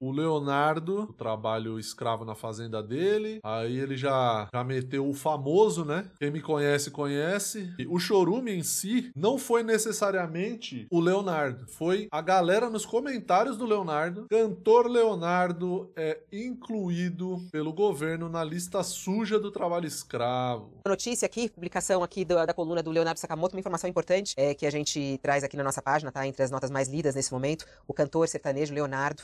o Leonardo, o trabalho escravo na fazenda dele. Aí ele já, já meteu o famoso, né? Quem me conhece, conhece. E o chorume em si não foi necessariamente o Leonardo. Foi a galera nos comentários do Leonardo. Cantor Leonardo é incluído pelo governo na lista suja do trabalho escravo. Notícia aqui, publicação aqui da coluna do Leonardo Sakamoto, uma informação importante é, que a gente traz aqui na nossa página, tá? Entre as notas mais lidas nesse momento, o cantor sertanejo Leonardo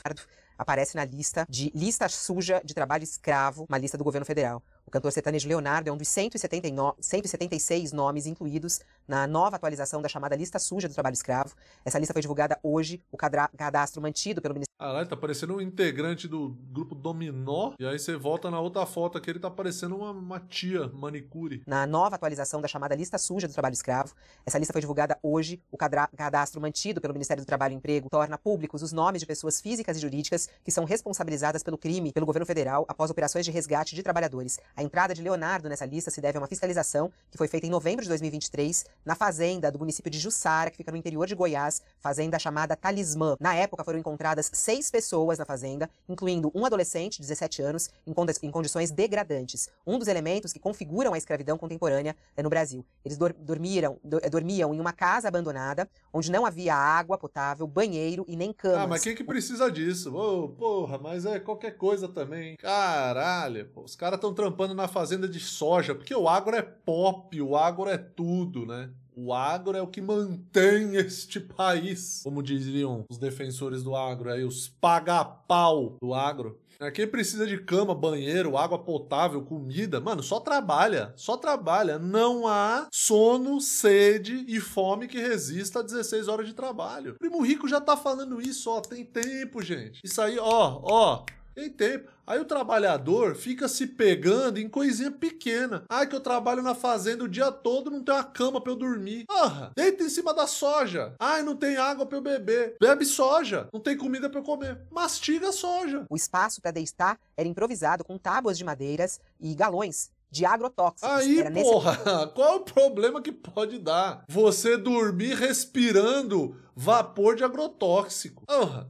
aparece na lista de lista suja de trabalho escravo, uma lista do governo federal. O cantor sertanejo Leonardo é um dos 179, 176 nomes incluídos na nova atualização da chamada lista suja do trabalho escravo. Essa lista foi divulgada hoje, o cadastro mantido pelo Ministério. Caralho, ah, tá parecendo um integrante do grupo Dominó. E aí você volta na outra foto que ele tá parecendo uma, uma tia manicure. Na nova atualização da chamada lista suja do trabalho escravo, essa lista foi divulgada hoje, o cadastro mantido pelo Ministério do Trabalho e Emprego torna públicos os nomes de pessoas físicas e jurídicas que são responsabilizadas pelo crime pelo governo federal após operações de resgate de trabalhadores. A entrada de Leonardo nessa lista se deve a uma fiscalização que foi feita em novembro de 2023 na fazenda do município de Jussara, que fica no interior de Goiás, fazenda chamada Talismã. Na época foram encontradas seis pessoas na fazenda, incluindo um adolescente, 17 anos, em, condi em condições degradantes. Um dos elementos que configuram a escravidão contemporânea é no Brasil. Eles dor dormiram, do dormiam em uma casa abandonada, onde não havia água potável, banheiro e nem camas. Ah, mas quem que precisa disso? Ô, oh, porra, mas é qualquer coisa também. Caralho, pô, os caras estão trampando na fazenda de soja, porque o agro é pop, o agro é tudo, né? O agro é o que mantém este país, como diriam os defensores do agro, aí os paga-pau do agro. É, quem precisa de cama, banheiro, água potável, comida, mano, só trabalha, só trabalha. Não há sono, sede e fome que resista a 16 horas de trabalho. Primo Rico já tá falando isso, ó, tem tempo, gente. Isso aí, ó, ó. Tem tempo. Aí o trabalhador fica se pegando em coisinha pequena. ai que eu trabalho na fazenda o dia todo, não tem uma cama para eu dormir. Porra, deita em cima da soja. Ai, não tem água para eu beber. Bebe soja, não tem comida para eu comer. Mastiga a soja. O espaço para deitar era improvisado com tábuas de madeiras e galões de agrotóxicos. Aí, Era porra, nesse... qual o problema que pode dar? Você dormir respirando vapor de agrotóxico.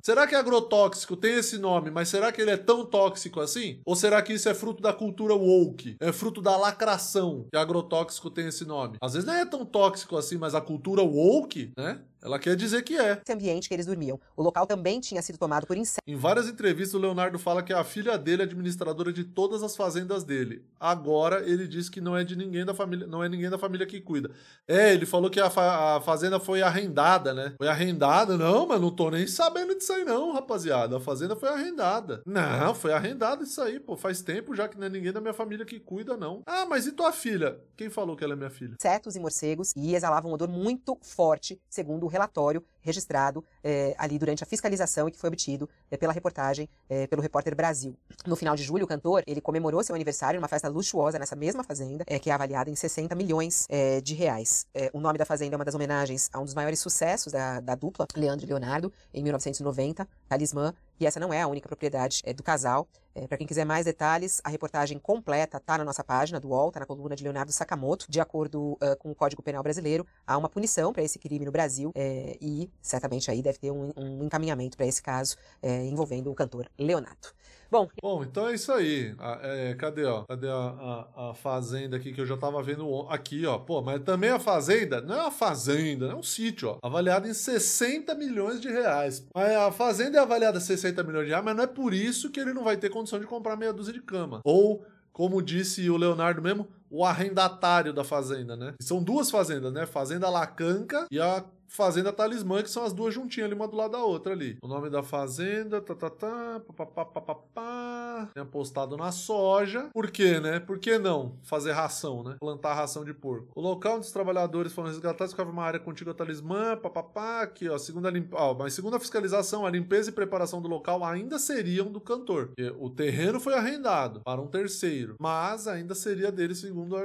Será que agrotóxico tem esse nome, mas será que ele é tão tóxico assim? Ou será que isso é fruto da cultura woke? É fruto da lacração que agrotóxico tem esse nome? Às vezes não é tão tóxico assim, mas a cultura woke, né? Ela quer dizer que é. Esse ambiente que eles dormiam. O local também tinha sido tomado por insetos. Em várias entrevistas, o Leonardo fala que é a filha dele é administradora de todas as fazendas dele. Agora ele diz que não é de ninguém da família, não é ninguém da família que cuida. É, ele falou que a, fa a fazenda foi arrendada, né? Foi arrendada. Não, mas não tô nem sabendo disso aí, não, rapaziada. A fazenda foi arrendada. Não, foi arrendada isso aí, pô. Faz tempo já que não é ninguém da minha família que cuida, não. Ah, mas e tua filha? Quem falou que ela é minha filha? Setos e morcegos e exalavam um odor muito forte, segundo o relatório registrado é, ali durante a fiscalização e que foi obtido é, pela reportagem é, pelo repórter Brasil. No final de julho, o cantor ele comemorou seu aniversário numa festa luxuosa nessa mesma fazenda, que é avaliada em 60 milhões de reais. o nome da fazenda é uma das homenagens a um dos maiores sucessos da, da dupla, Leandro e Leonardo, em 1990, Talismã, e essa não é a única propriedade do casal. É, para quem quiser mais detalhes, a reportagem completa está na nossa página do UOL, está na coluna de Leonardo Sakamoto. De acordo uh, com o Código Penal Brasileiro, há uma punição para esse crime no Brasil é, e certamente aí deve ter um, um encaminhamento para esse caso é, envolvendo o cantor Leonardo. Bom, Bom, então é isso aí. Ah, é, cadê, ó? Cadê a, a, a, fazenda aqui que eu já tava vendo aqui, ó? Pô, mas também a fazenda não é uma fazenda, é um sítio, ó. Avaliado em 60 milhões de reais. Mas a fazenda é avaliada em 60 milhões de reais, mas não é por isso que ele não vai ter condições condição de comprar meia dúzia de cama. Ou, como disse o Leonardo mesmo, o arrendatário da fazenda, né? são duas fazendas, né? Fazenda Lacanca e a Fazenda Talismã, que são as duas juntinhas ali, uma do lado da outra ali. O nome da fazenda, tá, tá, tá, papapá, Tem apostado na soja. Por quê, né? Por que não fazer ração, né? Plantar ração de porco. O local onde os trabalhadores foram resgatados ficava uma área contígua Talismã, papapá. Aqui, ó, segunda limpa... ó, mas segunda fiscalização, a limpeza e preparação do local ainda seriam do cantor. Porque o terreno foi arrendado para um terceiro, mas ainda seria dele segundo segundo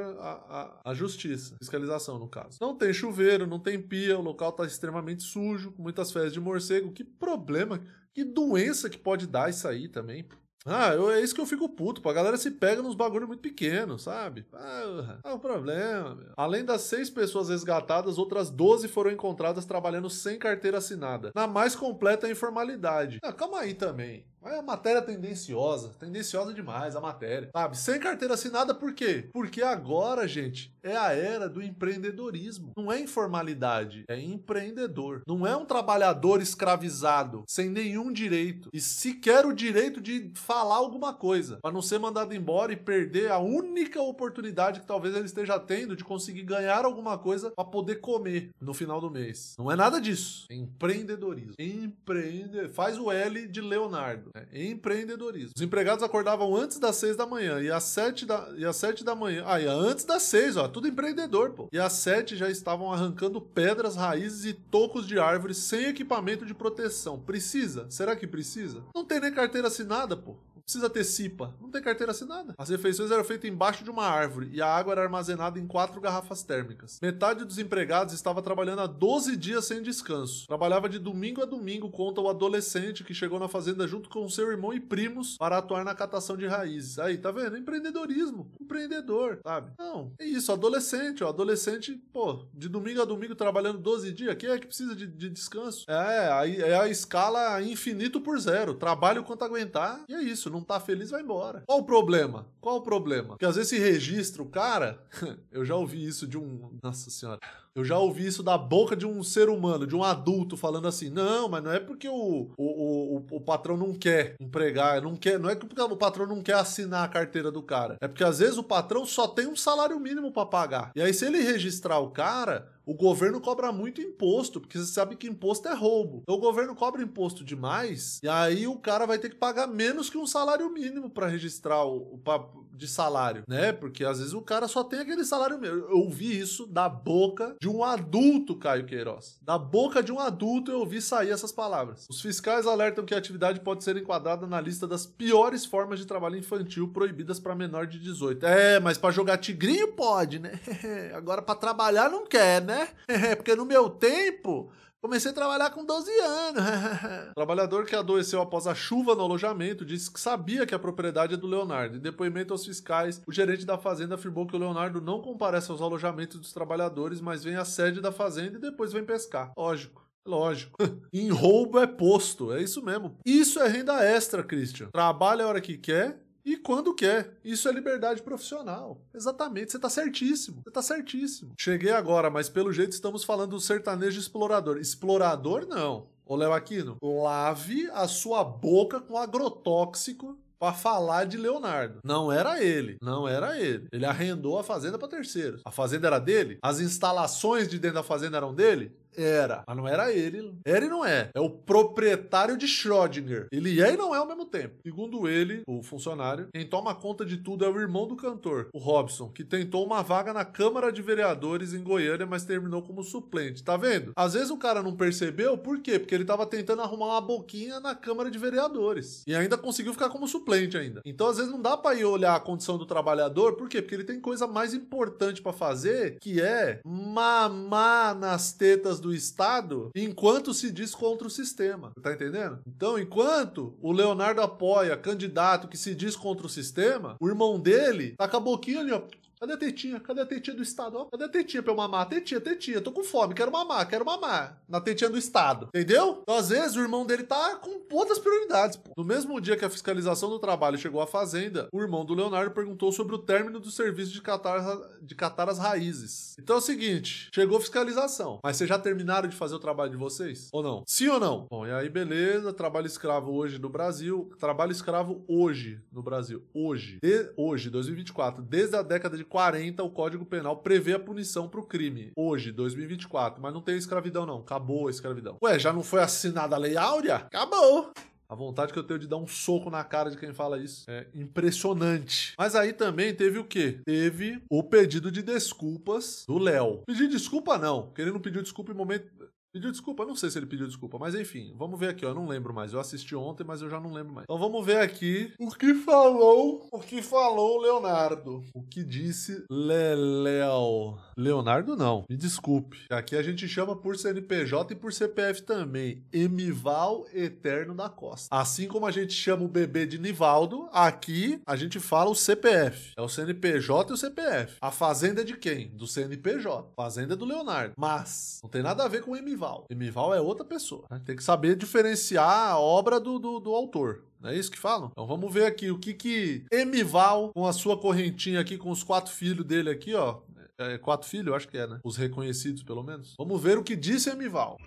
a, justiça, fiscalização no caso. Não tem chuveiro, não tem pia, o local está extremamente sujo, com muitas fezes de morcego. Que problema, que doença que pode dar isso aí também. Ah, eu, é isso que eu fico puto, pô. A galera se pega nos bagulho muito pequeno, sabe? Ah, é um problema, meu. Além das seis pessoas resgatadas, outras doze foram encontradas trabalhando sem carteira assinada. Na mais completa informalidade. Ah, calma aí também. É a matéria é tendenciosa, tendenciosa demais a matéria, sabe? Sem carteira assinada, por quê? Porque agora, gente, é a era do empreendedorismo. Não é informalidade, é empreendedor. Não é um trabalhador escravizado, sem nenhum direito e sequer o direito de falar alguma coisa, para não ser mandado embora e perder a única oportunidade que talvez ele esteja tendo de conseguir ganhar alguma coisa para poder comer no final do mês. Não é nada disso. É empreendedorismo. Empreende, faz o L de Leonardo. Né? Empreendedorismo. Os empregados acordavam antes das 6 da manhã e às 7 da, e às 7 da manhã. Ah, e antes das 6, ó, tudo empreendedor, pô. E às 7 já estavam arrancando pedras, raízes e tocos de árvores sem equipamento de proteção. Precisa? Será que precisa? Não tem nem carteira assinada, pô precisa ter CIPA, não tem carteira assinada. As refeições eram feitas embaixo de uma árvore e a água era armazenada em quatro garrafas térmicas. Metade dos empregados estava trabalhando há 12 dias sem descanso. Trabalhava de domingo a domingo, conta o adolescente que chegou na fazenda junto com seu irmão e primos para atuar na catação de raízes. Aí, tá vendo? Empreendedorismo. Empreendedor, sabe? Não, é isso, adolescente, ó. Adolescente, pô, de domingo a domingo trabalhando 12 dias, quem é que precisa de, de descanso? É, aí é a escala infinito por zero. Trabalho quanto aguentar e é isso. Não não tá feliz, vai embora. Qual o problema? Qual o problema? Porque às vezes se registra o cara. eu já ouvi isso de um. Nossa senhora. Eu já ouvi isso da boca de um ser humano, de um adulto, falando assim: não, mas não é porque o, o, o, o patrão não quer empregar, não quer. Não é porque o patrão não quer assinar a carteira do cara. É porque às vezes o patrão só tem um salário mínimo para pagar. E aí, se ele registrar o cara, o governo cobra muito imposto, porque você sabe que imposto é roubo. Então o governo cobra imposto demais, e aí o cara vai ter que pagar menos que um salário mínimo para registrar o. Pra, de salário, né? Porque às vezes o cara só tem aquele salário mesmo. Eu ouvi isso da boca de um adulto, Caio Queiroz. Da boca de um adulto eu ouvi sair essas palavras. Os fiscais alertam que a atividade pode ser enquadrada na lista das piores formas de trabalho infantil proibidas para menor de 18. É, mas para jogar tigrinho pode, né? Agora para trabalhar não quer, né? Porque no meu tempo Comecei a trabalhar com 12 anos. Trabalhador que adoeceu após a chuva no alojamento disse que sabia que a propriedade é do Leonardo. Em depoimento aos fiscais, o gerente da fazenda afirmou que o Leonardo não comparece aos alojamentos dos trabalhadores, mas vem à sede da fazenda e depois vem pescar. Lógico. Lógico. em roubo é posto, é isso mesmo. Isso é renda extra, Christian. Trabalha a hora que quer, e quando quer. Isso é liberdade profissional. Exatamente, você tá certíssimo. Você tá certíssimo. Cheguei agora, mas pelo jeito estamos falando do sertanejo explorador. Explorador não. Ô Léo Aquino, lave a sua boca com agrotóxico para falar de Leonardo. Não era ele, não era ele. Ele arrendou a fazenda para terceiros. A fazenda era dele? As instalações de dentro da fazenda eram dele? Era. Mas não era ele. Era e não é. É o proprietário de Schrödinger. Ele é e não é ao mesmo tempo. Segundo ele, o funcionário, quem toma conta de tudo é o irmão do cantor, o Robson, que tentou uma vaga na Câmara de Vereadores em Goiânia, mas terminou como suplente. Tá vendo? Às vezes o cara não percebeu, por quê? Porque ele tava tentando arrumar uma boquinha na Câmara de Vereadores. E ainda conseguiu ficar como suplente ainda. Então, às vezes, não dá pra ir olhar a condição do trabalhador, por quê? Porque ele tem coisa mais importante para fazer, que é mamar nas tetas do do Estado enquanto se diz contra o sistema. Tá entendendo? Então, enquanto o Leonardo apoia candidato que se diz contra o sistema, o irmão dele tá com a boquinha ali, ó Cadê a tetinha? Cadê a tetinha do Estado? cadê a tetinha pra eu mamar? Tetinha, tetinha, tô com fome, quero mamar, quero mamar. Na tetinha do Estado, entendeu? Então, às vezes, o irmão dele tá com outras prioridades, pô. No mesmo dia que a fiscalização do trabalho chegou à fazenda, o irmão do Leonardo perguntou sobre o término do serviço de catar, de catar as raízes. Então é o seguinte, chegou fiscalização, mas vocês já terminaram de fazer o trabalho de vocês? Ou não? Sim ou não? Bom, e aí beleza, trabalho escravo hoje no Brasil, trabalho escravo hoje no Brasil, hoje, de, hoje, 2024, desde a década de 40, o Código Penal prevê a punição para o crime. Hoje, 2024. Mas não tem escravidão, não. Acabou a escravidão. Ué, já não foi assinada a Lei Áurea? Acabou! A vontade que eu tenho de dar um soco na cara de quem fala isso é impressionante. Mas aí também teve o quê? Teve o pedido de desculpas do Léo. Pedir desculpa não, querendo pedir desculpa em momento Pediu desculpa? Não sei se ele pediu desculpa, mas enfim, vamos ver aqui, ó. Eu não lembro mais. Eu assisti ontem, mas eu já não lembro mais. Então vamos ver aqui o que falou. O que falou Leonardo. O que disse Leléo. Leonardo, não. Me desculpe. Aqui a gente chama por CNPJ e por CPF também. Emival Eterno da Costa. Assim como a gente chama o bebê de Nivaldo, aqui a gente fala o CPF. É o CNPJ e o CPF. A fazenda é de quem? Do CNPJ. Fazenda é do Leonardo. Mas não tem nada a ver com o Emival. Emival é outra pessoa. Né? Tem que saber diferenciar a obra do, do, do autor. Não é isso que falam? Então vamos ver aqui o que que Emival, com a sua correntinha aqui, com os quatro filhos dele aqui, ó. É, é quatro filhos, eu acho que é, né? Os reconhecidos, pelo menos. Vamos ver o que disse Emival.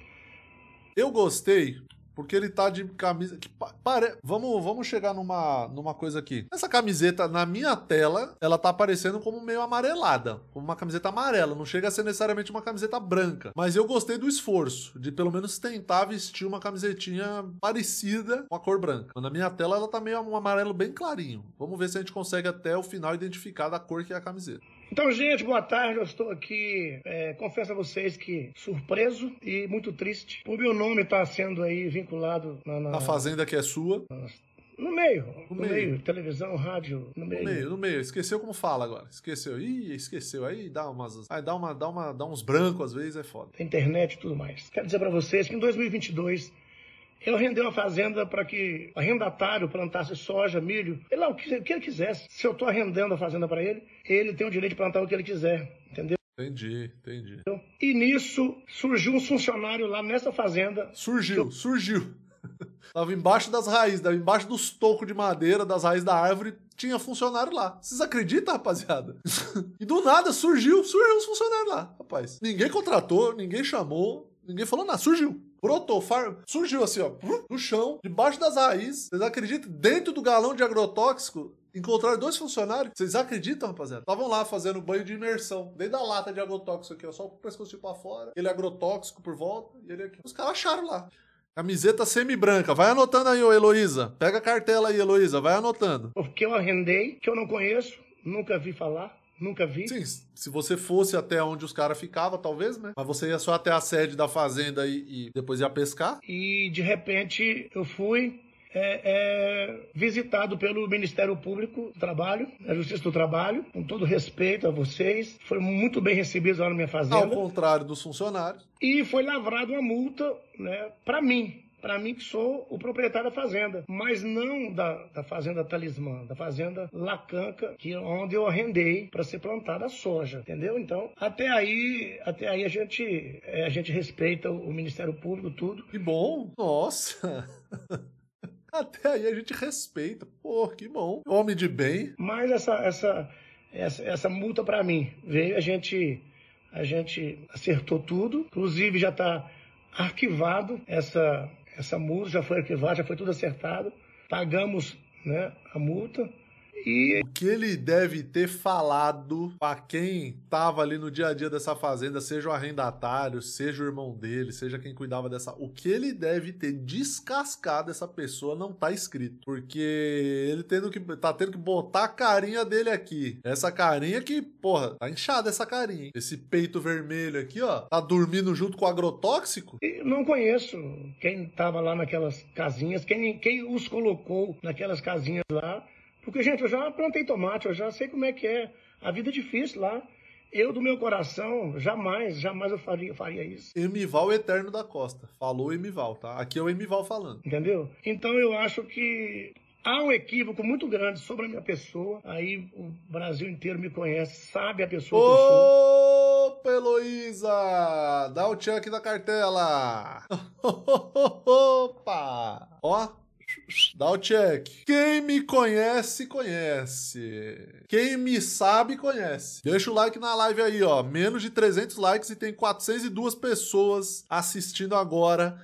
Eu gostei porque ele tá de camisa. Que pare... vamos, vamos chegar numa, numa coisa aqui. Essa camiseta, na minha tela, ela tá aparecendo como meio amarelada. Como uma camiseta amarela. Não chega a ser necessariamente uma camiseta branca. Mas eu gostei do esforço de pelo menos tentar vestir uma camisetinha parecida com a cor branca. Na minha tela, ela tá meio um amarelo bem clarinho. Vamos ver se a gente consegue até o final identificar da cor que é a camiseta. Então, gente, boa tarde. Eu estou aqui, é, confesso a vocês que surpreso e muito triste. O meu nome está sendo aí vinculado na, na... fazenda que é sua. No meio, no, no meio. meio. televisão, rádio, no meio. No meio, no meio. Esqueceu como fala agora. Esqueceu. Ih, esqueceu. Aí dá umas. Aí dá uma, dá uma, dá uns brancos às vezes, é foda. Internet e tudo mais. Quero dizer para vocês que em 2022 ele rendeu a fazenda para que o arrendatário plantasse soja, milho, sei lá, o que, o que ele quisesse. Se eu estou arrendando a fazenda para ele, ele tem o direito de plantar o que ele quiser, entendeu? Entendi, entendi. Então, e nisso surgiu um funcionário lá nessa fazenda. Surgiu, eu... surgiu. Tava embaixo das raízes, tava embaixo dos tocos de madeira, das raízes da árvore, tinha funcionário lá. Vocês acreditam, rapaziada? e do nada surgiu, surgiu os funcionários lá, rapaz. Ninguém contratou, ninguém chamou, ninguém falou nada, surgiu. Protofarm surgiu assim, ó, no chão, debaixo das raízes. Vocês acreditam? Dentro do galão de agrotóxico, Encontraram dois funcionários. Vocês acreditam, rapaziada? Estavam lá fazendo banho de imersão. Dentro da lata de agrotóxico aqui, ó. Só o pescoço pra fora. Ele é agrotóxico por volta. E ele aqui. Os caras acharam lá. Camiseta semi-branca. Vai anotando aí, ô Heloísa. Pega a cartela aí, Heloísa. Vai anotando. Porque eu arrendei, que eu não conheço, nunca vi falar. Nunca vi. Sim, se você fosse até onde os caras ficavam, talvez, né? Mas você ia só até a sede da fazenda e, e depois ia pescar. E de repente eu fui, é, é, visitado pelo Ministério Público do Trabalho, a Justiça do Trabalho, com todo respeito a vocês. Foi muito bem recebido lá na minha fazenda. Ao contrário dos funcionários. E foi lavrada uma multa né, para mim, para mim que sou o proprietário da fazenda, mas não da, da fazenda Talismã, da fazenda Lacanca, que é onde eu arrendei para ser plantada a soja, entendeu? Então, até aí, até aí a gente é, a gente respeita o Ministério Público tudo. Que bom. Nossa. Até aí a gente respeita. Pô, que bom. Homem de bem. Mas essa essa essa, essa multa para mim veio a gente a gente acertou tudo, inclusive já está arquivado essa essa multa já foi arquivada, já foi tudo acertado. Pagamos né, a multa e... O que ele deve ter falado para quem tava ali no dia a dia dessa fazenda, seja o arrendatário, seja o irmão dele, seja quem cuidava dessa. O que ele deve ter descascado essa pessoa não tá escrito. Porque ele tendo que, tá tendo que botar a carinha dele aqui. Essa carinha que, porra, tá inchada essa carinha. Hein? Esse peito vermelho aqui, ó. Tá dormindo junto com o agrotóxico? Eu não conheço quem tava lá naquelas casinhas, quem, quem os colocou naquelas casinhas lá porque, gente, eu já plantei tomate, eu já sei como é que é. A vida é difícil lá. Eu, do meu coração, jamais, jamais eu faria, faria isso. Emival Eterno da Costa. Falou Emival, tá? Aqui é o Emival falando. Entendeu? Então eu acho que há um equívoco muito grande sobre a minha pessoa. Aí o Brasil inteiro me conhece, sabe a pessoa Opa, que eu sou. Opa, Heloísa! Dá o tchau da cartela! Opa! Ó, Dá o check. Quem me conhece, conhece. Quem me sabe, conhece. Deixa o like na live aí, ó. Menos de 300 likes e tem 402 pessoas assistindo agora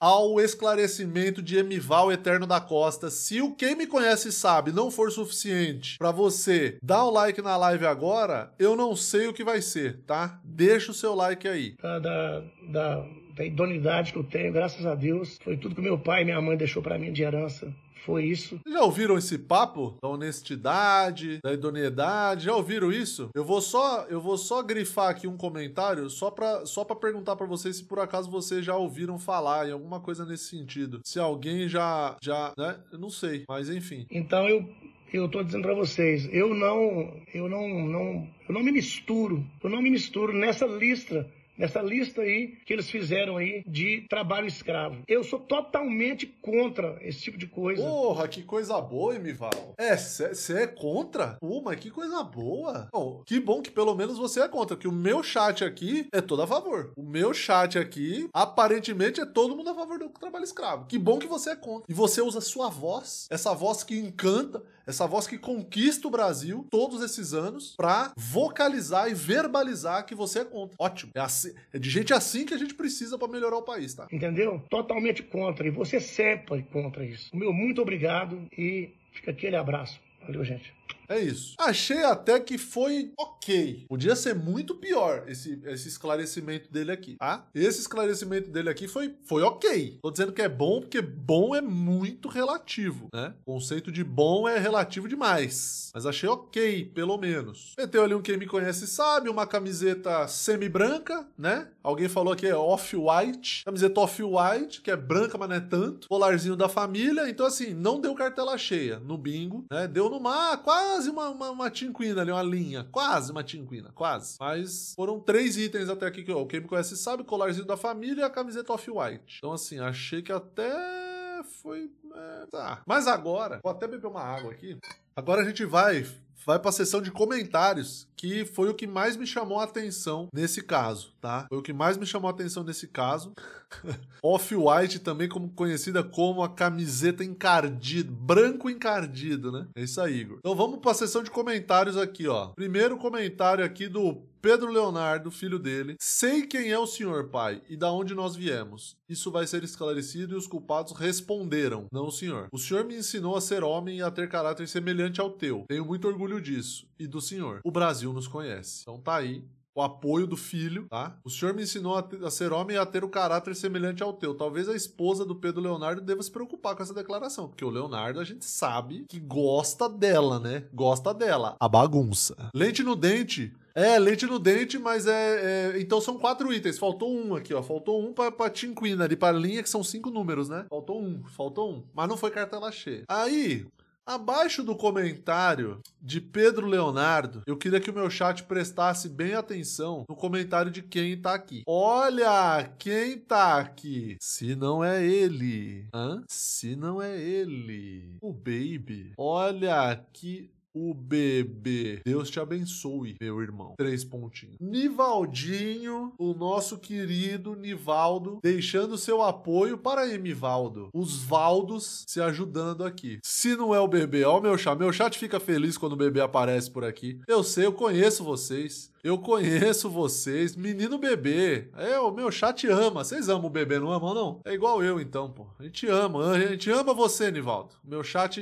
ao esclarecimento de Emival Eterno da Costa. Se o quem me conhece e sabe não for suficiente para você dar o like na live agora, eu não sei o que vai ser, tá? Deixa o seu like aí. Tá, dá, dá da idoneidade que eu tenho, graças a Deus. Foi tudo que meu pai e minha mãe deixou para mim de herança. Foi isso. Já ouviram esse papo da honestidade, da idoneidade? Já ouviram isso? Eu vou só, eu vou só grifar aqui um comentário só para só para perguntar para vocês se por acaso vocês já ouviram falar em alguma coisa nesse sentido. Se alguém já já, né? Eu não sei, mas enfim. Então eu eu tô dizendo para vocês, eu não eu não não eu não me misturo, eu não me misturo nessa lista nessa lista aí que eles fizeram aí de trabalho escravo. Eu sou totalmente contra esse tipo de coisa. Porra, que coisa boa, Emival. É, você é contra? Uma, que coisa boa. Bom, que bom que pelo menos você é contra, que o meu chat aqui é todo a favor. O meu chat aqui, aparentemente, é todo mundo a favor do trabalho escravo. Que bom que você é contra. E você usa sua voz, essa voz que encanta, essa voz que conquista o Brasil todos esses anos para vocalizar e verbalizar que você é contra. Ótimo. É, assim, é de gente assim que a gente precisa para melhorar o país, tá? Entendeu? Totalmente contra. E você sempre contra isso. meu muito obrigado e fica aquele abraço. Valeu, gente. É isso. Achei até que foi ok. Podia ser muito pior esse, esse esclarecimento dele aqui, tá? Esse esclarecimento dele aqui foi, foi ok. Tô dizendo que é bom porque bom é muito relativo, né? O conceito de bom é relativo demais. Mas achei ok, pelo menos. Meteu ali um quem me conhece sabe, uma camiseta semi-branca, né? Alguém falou que é off-white. Camiseta off-white, que é branca, mas não é tanto. Polarzinho da família. Então, assim, não deu cartela cheia no bingo, né? Deu mar, quase quase uma, uma, uma tinquina ali, uma linha. Quase uma tinquina, quase. Mas foram três itens até aqui que ó, quem me conhece sabe: colarzinho da família e a camiseta off-white. Então, assim, achei que até foi é, tá. Mas agora, vou até beber uma água aqui. Agora a gente vai vai para a seção de comentários, que foi o que mais me chamou a atenção nesse caso, tá? Foi o que mais me chamou a atenção nesse caso. Off-White, também como conhecida como a camiseta encardida, branco encardido, né? É isso aí, Igor. Então vamos para a seção de comentários aqui, ó. Primeiro comentário aqui do Pedro Leonardo, filho dele. Sei quem é o senhor pai e da onde nós viemos. Isso vai ser esclarecido e os culpados responderam. Não não o senhor. O senhor me ensinou a ser homem e a ter caráter semelhante ao teu. Tenho muito orgulho disso e do senhor. O Brasil nos conhece. Então tá aí o apoio do filho, tá? O senhor me ensinou a, ter, a, ser homem e a ter o caráter semelhante ao teu. Talvez a esposa do Pedro Leonardo deva se preocupar com essa declaração, porque o Leonardo a gente sabe que gosta dela, né? Gosta dela, a bagunça. Lente no dente, é, leite no dente, mas é, é, Então são quatro itens. Faltou um aqui, ó. Faltou um pra, pra Cinquina, ali pra linha, que são cinco números, né? Faltou um, faltou um. Mas não foi cartela cheia. Aí, Abaixo do comentário de Pedro Leonardo, eu queria que o meu chat prestasse bem atenção no comentário de quem tá aqui. Olha quem tá aqui. Se não é ele. Hã? Se não é ele. O Baby. Olha que o bebê. Deus te abençoe, meu irmão. Três pontinhos. Nivaldinho, o nosso querido Nivaldo, deixando seu apoio para Emivaldo. Os Valdos se ajudando aqui. Se não é o bebê, ó, meu chat. Meu chat fica feliz quando o bebê aparece por aqui. Eu sei, eu conheço vocês. Eu conheço vocês, menino bebê. É, o meu chat ama. Vocês amam o bebê, não amam, não? É igual eu, então, pô. A gente ama, a gente ama você, Nivaldo. O meu chat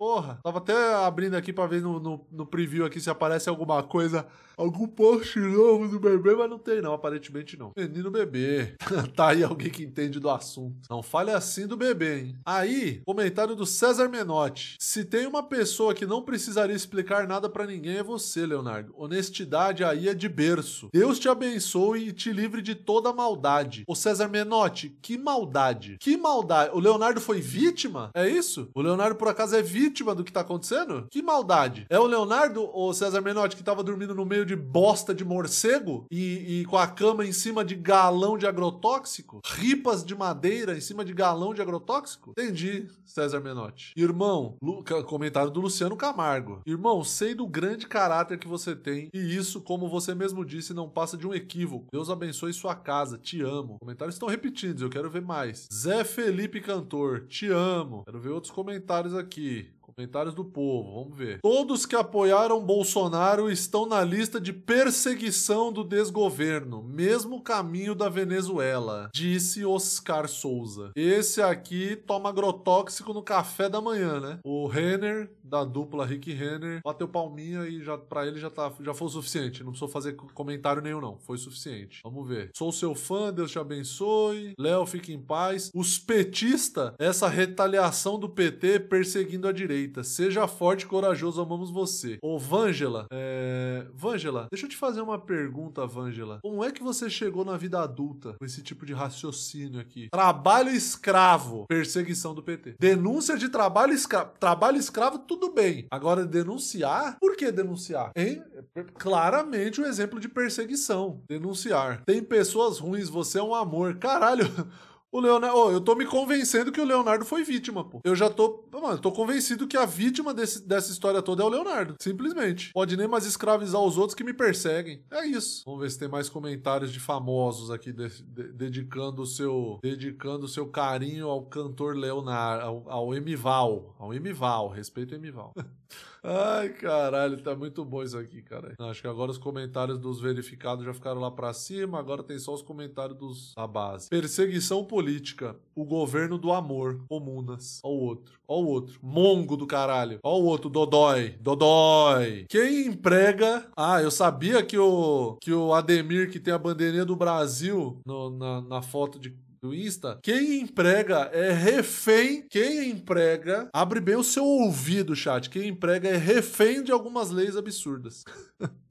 Porra, tava até abrindo aqui pra ver no, no, no preview aqui se aparece alguma coisa, algum post novo do bebê, mas não tem não, aparentemente não. Menino bebê. tá aí alguém que entende do assunto. Não fale assim do bebê, hein? Aí, comentário do César Menotti. Se tem uma pessoa que não precisaria explicar nada para ninguém é você, Leonardo. Honestidade aí é de berço. Deus te abençoe e te livre de toda maldade. O César Menotti, que maldade? Que maldade? O Leonardo foi vítima? É isso? O Leonardo por acaso é vítima vítima do que tá acontecendo? Que maldade. É o Leonardo ou César Menotti que tava dormindo no meio de bosta de morcego e, e com a cama em cima de galão de agrotóxico? Ripas de madeira em cima de galão de agrotóxico? Entendi, César Menotti. Irmão, Lu, comentário do Luciano Camargo. Irmão, sei do grande caráter que você tem e isso, como você mesmo disse, não passa de um equívoco. Deus abençoe sua casa, te amo. Comentários estão repetidos, eu quero ver mais. Zé Felipe Cantor, te amo. Quero ver outros comentários aqui. Comentários do povo, vamos ver. Todos que apoiaram Bolsonaro estão na lista de perseguição do desgoverno, mesmo caminho da Venezuela, disse Oscar Souza. Esse aqui toma agrotóxico no café da manhã, né? O Renner, da dupla Rick Renner, bateu palminha e já para ele já, tá, já foi o suficiente. Não precisou fazer comentário nenhum, não. Foi suficiente. Vamos ver. Sou seu fã, Deus te abençoe. Léo, fique em paz. Os petista, essa retaliação do PT perseguindo a direita direita. Seja forte e corajoso, amamos você. Ô, Vângela, é... Vângela, deixa eu te fazer uma pergunta, Vângela. Como é que você chegou na vida adulta com esse tipo de raciocínio aqui? Trabalho escravo, perseguição do PT. Denúncia de trabalho escravo. Trabalho escravo, tudo bem. Agora, denunciar? Por que denunciar? Hein? Claramente o um exemplo de perseguição. Denunciar. Tem pessoas ruins, você é um amor. Caralho. O Leonardo. Oh, eu tô me convencendo que o Leonardo foi vítima, pô. Eu já tô. Mano, eu tô convencido que a vítima desse, dessa história toda é o Leonardo. Simplesmente. Pode nem mais escravizar os outros que me perseguem. É isso. Vamos ver se tem mais comentários de famosos aqui de, de, dedicando o seu. Dedicando o seu carinho ao cantor Leonardo. Ao, ao Emival. Ao Emival. Respeito ao Emival. Ai, caralho, tá muito bom isso aqui, cara. Acho que agora os comentários dos verificados já ficaram lá para cima, agora tem só os comentários dos da base. Perseguição política. O governo do amor. comunas Ó o outro. Ó o outro. Mongo do caralho. Ó o outro, Dodói. Dodói. Quem emprega. Ah, eu sabia que o, que o Ademir, que tem a bandeirinha do Brasil no, na, na foto de, Insta, quem emprega é refém, quem emprega, abre bem o seu ouvido, chat, quem emprega é refém de algumas leis absurdas.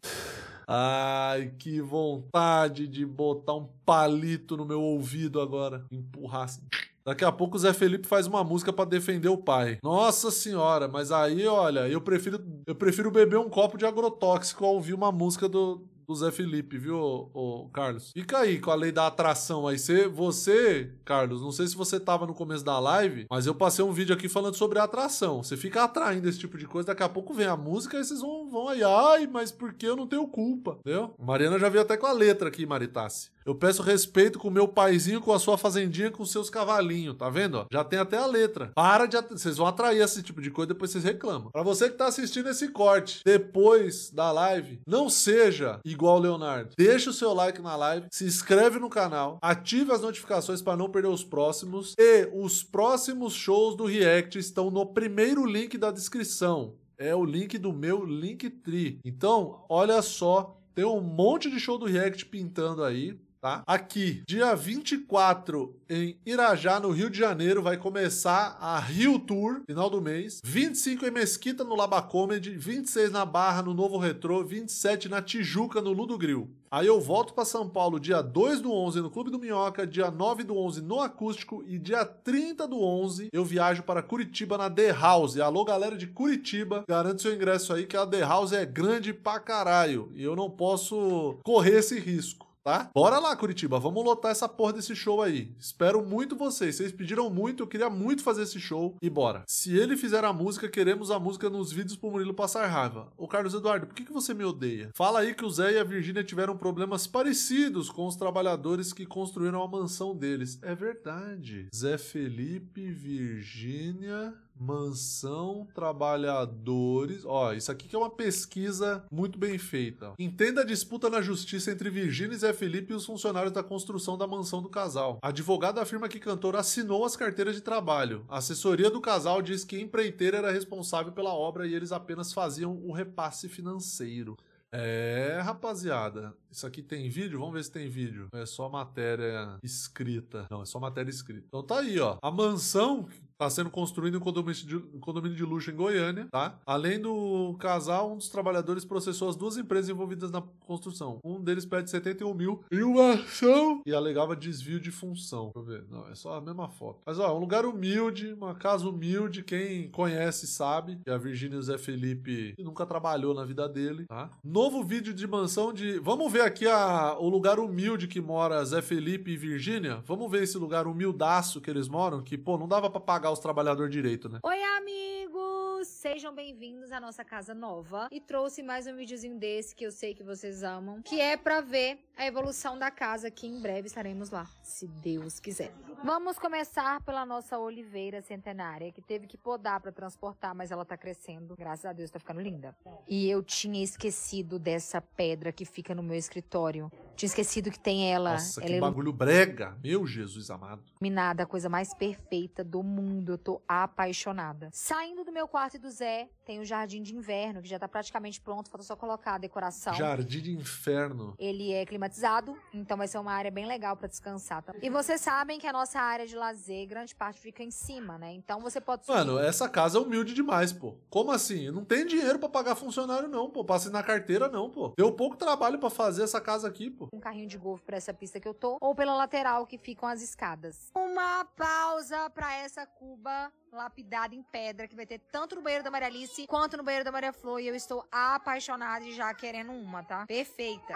Ai, que vontade de botar um palito no meu ouvido agora, empurrar assim. Daqui a pouco o Zé Felipe faz uma música para defender o pai. Nossa senhora, mas aí, olha, eu prefiro eu prefiro beber um copo de agrotóxico ao ouvir uma música do do Zé Felipe, viu, ô, ô, Carlos? Fica aí com a lei da atração aí. Cê, você, Carlos, não sei se você tava no começo da live, mas eu passei um vídeo aqui falando sobre atração. Você fica atraindo esse tipo de coisa, daqui a pouco vem a música e vocês vão, vão aí, ai, mas por que eu não tenho culpa, entendeu? Mariana já veio até com a letra aqui, Maritasse. Eu peço respeito com o meu paizinho, com a sua fazendinha, com seus cavalinhos, tá vendo? Já tem até a letra. Para de. Vocês vão atrair esse tipo de coisa, depois vocês reclamam. Pra você que tá assistindo esse corte depois da live, não seja igual o Leonardo. Deixa o seu like na live, se inscreve no canal, ative as notificações para não perder os próximos. E os próximos shows do React estão no primeiro link da descrição. É o link do meu Linktree. Então, olha só, tem um monte de show do React pintando aí tá? Aqui, dia 24 em Irajá, no Rio de Janeiro, vai começar a Rio Tour, final do mês. 25 em Mesquita, no Laba Comedy. 26 na Barra, no Novo Retro. 27 na Tijuca, no Ludo Grill. Aí eu volto para São Paulo dia 2 do 11 no Clube do Minhoca, dia 9 do 11 no Acústico e dia 30 do 11 eu viajo para Curitiba na The House. Alô, galera de Curitiba, garante seu ingresso aí que a The House é grande pra caralho e eu não posso correr esse risco tá? Bora lá, Curitiba, vamos lotar essa porra desse show aí. Espero muito vocês. Vocês pediram muito, eu queria muito fazer esse show e bora. Se ele fizer a música, queremos a música nos vídeos pro Murilo passar raiva. Ô Carlos Eduardo, por que, que você me odeia? Fala aí que o Zé e a Virgínia tiveram problemas parecidos com os trabalhadores que construíram a mansão deles. É verdade. Zé Felipe, Virgínia. Mansão Trabalhadores. Ó, isso aqui que é uma pesquisa muito bem feita. Entenda a disputa na justiça entre Virgínia e Zé Felipe e os funcionários da construção da mansão do casal. A advogado afirma que cantor assinou as carteiras de trabalho. A assessoria do casal diz que empreiteira era responsável pela obra e eles apenas faziam o repasse financeiro. É, rapaziada, isso aqui tem vídeo? Vamos ver se tem vídeo. É só matéria escrita. Não, é só matéria escrita. Então tá aí, ó. A mansão está sendo construída em condomínio de, condomínio de luxo em Goiânia, tá? Além do casal, um dos trabalhadores processou as duas empresas envolvidas na construção. Um deles pede 71 mil em uma ação e alegava desvio de função. Deixa eu ver. Não, é só a mesma foto. Mas, ó, um lugar humilde, uma casa humilde. Quem conhece sabe que a Virgínia e o Zé Felipe nunca trabalhou na vida dele, tá? Novo vídeo de mansão de... Vamos ver ver aqui a, o lugar humilde que mora Zé Felipe e Virgínia. Vamos ver esse lugar humildaço que eles moram, que, pô, não dava para pagar os trabalhadores direito, né? Oi, amigos! Sejam bem-vindos à nossa casa nova. E trouxe mais um videozinho desse que eu sei que vocês amam, que é para ver a evolução da casa, que em breve estaremos lá, se Deus quiser. Vamos começar pela nossa oliveira centenária, que teve que podar para transportar, mas ela tá crescendo. Graças a Deus tá ficando linda. E eu tinha esquecido dessa pedra que fica no meu escritório. Tinha esquecido que tem ela. Nossa, ela que é bagulho brega, meu Jesus amado. Minada, a coisa mais perfeita do mundo. Eu tô apaixonada. Saindo do meu quarto e do do Zé, tem o Jardim de Inverno, que já tá praticamente pronto, falta só colocar a decoração. Jardim de Inferno. Ele é climatizado, então vai ser uma área bem legal para descansar. Tá? E vocês sabem que a nossa área de lazer, grande parte fica em cima, né? Então você pode subir. Mano, essa casa é humilde demais, pô. Como assim? Não tem dinheiro para pagar funcionário não, pô. Passe na carteira não, pô. Deu pouco trabalho para fazer essa casa aqui, pô. Um carrinho de golfe para essa pista que eu tô, ou pela lateral que ficam as escadas. Uma pausa para essa Cuba lapidada em pedra, que vai ter tanto no banheiro da Maria Alice quanto no banheiro da Maria Flor. E eu estou apaixonada e já querendo uma, tá? Perfeita.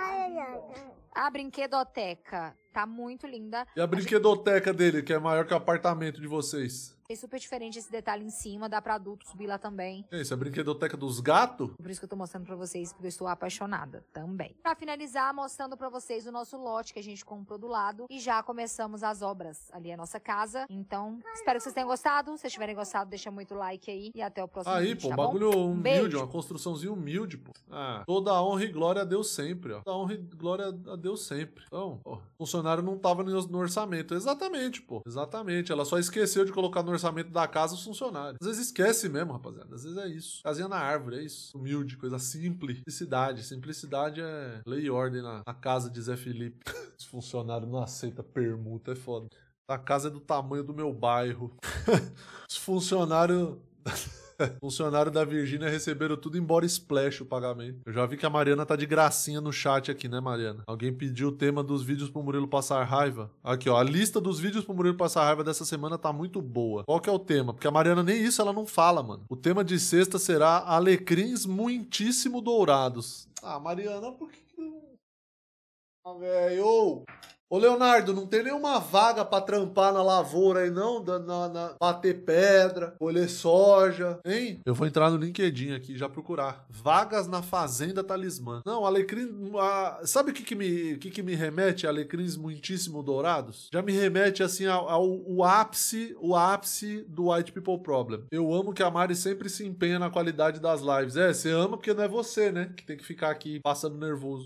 A brinquedoteca tá muito linda. E a brinquedoteca dele, que é maior que o apartamento de vocês? É super diferente esse detalhe em cima, dá pra adulto subir lá também. isso, é a brinquedoteca dos gatos? Por isso que eu tô mostrando pra vocês, porque eu estou apaixonada também. Pra finalizar, mostrando pra vocês o nosso lote que a gente comprou do lado e já começamos as obras. Ali a nossa casa, então espero que vocês tenham gostado. Se tiverem gostado, deixa muito like aí e até o próximo aí, vídeo, pô, tá bagulho bom? humilde, Beijo. uma construçãozinha humilde, pô. Ah, toda a honra e glória a Deus sempre, ó. Toda a honra e glória a Deus sempre. Então, ó, o funcionário não tava no orçamento. Exatamente, pô. Exatamente. Ela só esqueceu de colocar no orçamento orçamento da casa os funcionários. Às vezes esquece mesmo, rapaziada. Às vezes é isso. Casinha na árvore, é isso. Humilde, coisa simples. Simplicidade. Simplicidade é lei e ordem na, na casa de Zé Felipe. os funcionários não aceitam permuta, é foda. A casa é do tamanho do meu bairro. os funcionários. Funcionário da Virgínia receberam tudo embora splash o pagamento. Eu já vi que a Mariana tá de gracinha no chat aqui, né, Mariana? Alguém pediu o tema dos vídeos pro Murilo passar raiva. Aqui, ó. A lista dos vídeos pro Murilo passar raiva dessa semana tá muito boa. Qual que é o tema? Porque a Mariana nem isso ela não fala, mano. O tema de sexta será Alecrins muitíssimo dourados. Ah, Mariana, por que. Ah, velho! Ô Leonardo, não tem nenhuma vaga para trampar na lavoura aí, não? Na, na, bater pedra, colher soja, hein? Eu vou entrar no LinkedIn aqui já procurar. Vagas na Fazenda Talismã. Não, Alecrim. A... Sabe o que, que, me, que, que me remete? Alecrins muitíssimo dourados? Já me remete assim ao, ao ápice, o ápice do White People Problem. Eu amo que a Mari sempre se empenha na qualidade das lives. É, você ama porque não é você, né? Que tem que ficar aqui passando nervoso.